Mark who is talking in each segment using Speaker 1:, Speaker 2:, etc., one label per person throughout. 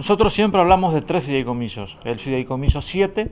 Speaker 1: Nosotros siempre hablamos de tres fideicomisos, el fideicomiso 7,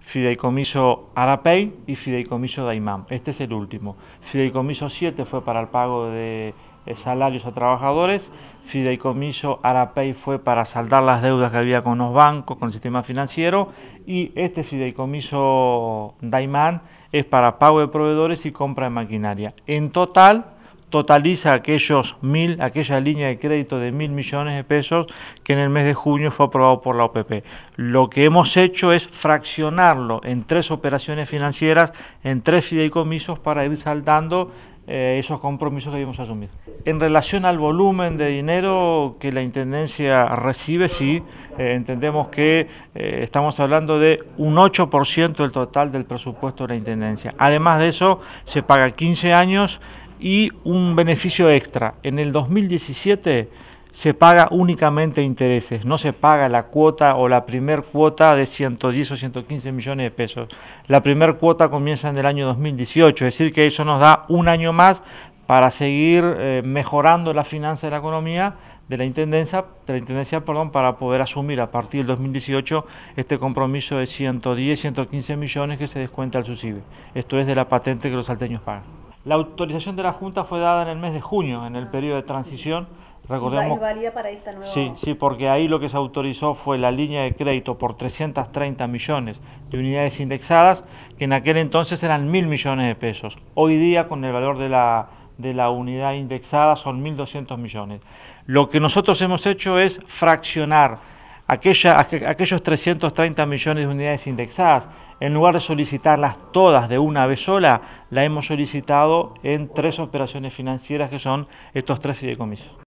Speaker 1: fideicomiso Arapay y fideicomiso Daimán. Este es el último. Fideicomiso 7 fue para el pago de eh, salarios a trabajadores, fideicomiso Arapay fue para saldar las deudas que había con los bancos, con el sistema financiero, y este fideicomiso Daimán es para pago de proveedores y compra de maquinaria. En total, totaliza aquellos mil, aquella línea de crédito de mil millones de pesos que en el mes de junio fue aprobado por la OPP. Lo que hemos hecho es fraccionarlo en tres operaciones financieras, en tres fideicomisos para ir saldando eh, esos compromisos que habíamos asumido. En relación al volumen de dinero que la Intendencia recibe, sí, eh, entendemos que eh, estamos hablando de un 8% del total del presupuesto de la Intendencia. Además de eso, se paga 15 años y un beneficio extra. En el 2017 se paga únicamente intereses, no se paga la cuota o la primer cuota de 110 o 115 millones de pesos. La primer cuota comienza en el año 2018, es decir, que eso nos da un año más para seguir eh, mejorando la finanza de la economía de la Intendencia, la Intendencia perdón, para poder asumir a partir del 2018 este compromiso de 110, 115 millones que se descuenta al SUSIBE. Esto es de la patente que los salteños pagan. La autorización de la Junta fue dada en el mes de junio, en el ah, periodo de transición. Recordemos, Sí, sí, porque ahí lo que se autorizó fue la línea de crédito por 330 millones de unidades indexadas, que en aquel entonces eran mil millones de pesos. Hoy día, con el valor de la, de la unidad indexada, son 1.200 millones. Lo que nosotros hemos hecho es fraccionar aquella, aquellos 330 millones de unidades indexadas, en lugar de solicitarlas todas de una vez sola, la hemos solicitado en tres operaciones financieras que son estos tres fideicomisos.